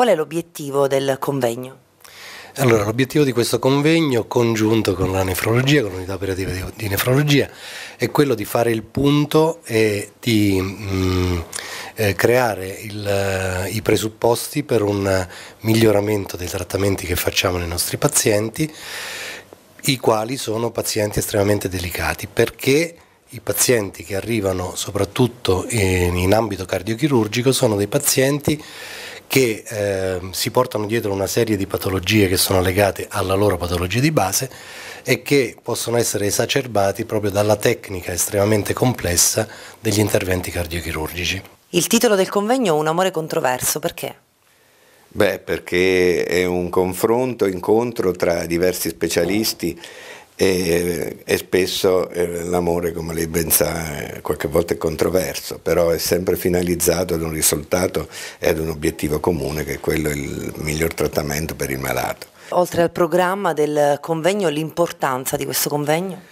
Qual è l'obiettivo del convegno? Allora, l'obiettivo di questo convegno, congiunto con la nefrologia, con l'unità operativa di, di, nefrologia, è quello di fare il punto e di mh, mm, eh, creare il, eh, i presupposti per un miglioramento dei trattamenti che facciamo nei nostri pazienti, i quali sono pazienti estremamente delicati, perché i pazienti che arrivano soprattutto in, in ambito cardiochirurgico sono dei pazienti che eh, si portano dietro una serie di patologie che sono legate alla loro patologia di base e che possono essere esacerbati proprio dalla tecnica estremamente complessa degli interventi cardiochirurgici. Il titolo del convegno Un amore controverso, perché? Beh, perché è un confronto, incontro tra diversi specialisti e, e spesso eh, l'amore, come lei ben sa, eh, qualche volta è controverso, però è sempre finalizzato ad un risultato e ad un obiettivo comune che è quello il miglior trattamento per il malato. Oltre al programma del convegno, l'importanza di questo convegno?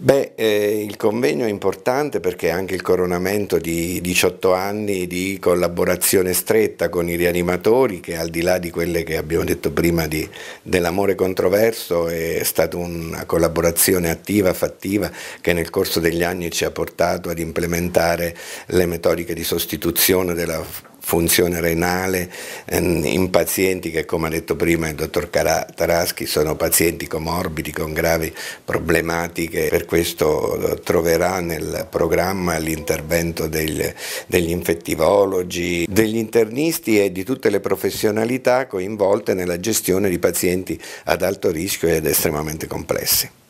Beh, eh, il convegno è importante perché è anche il coronamento di 18 anni di collaborazione stretta con i rianimatori che al di là di quelle che abbiamo detto prima di, dell'amore controverso è stata una collaborazione attiva, fattiva che nel corso degli anni ci ha portato ad implementare le metodiche di sostituzione della funzione renale ehm, in pazienti che, come ha detto prima il dottor Taraschi, sono pazienti comorbidi con gravi problematiche. Per questo troverà nel programma l'intervento del, degli infettivologi, degli internisti e di tutte le professionalità coinvolte nella gestione di pazienti ad alto rischio ed estremamente complessi.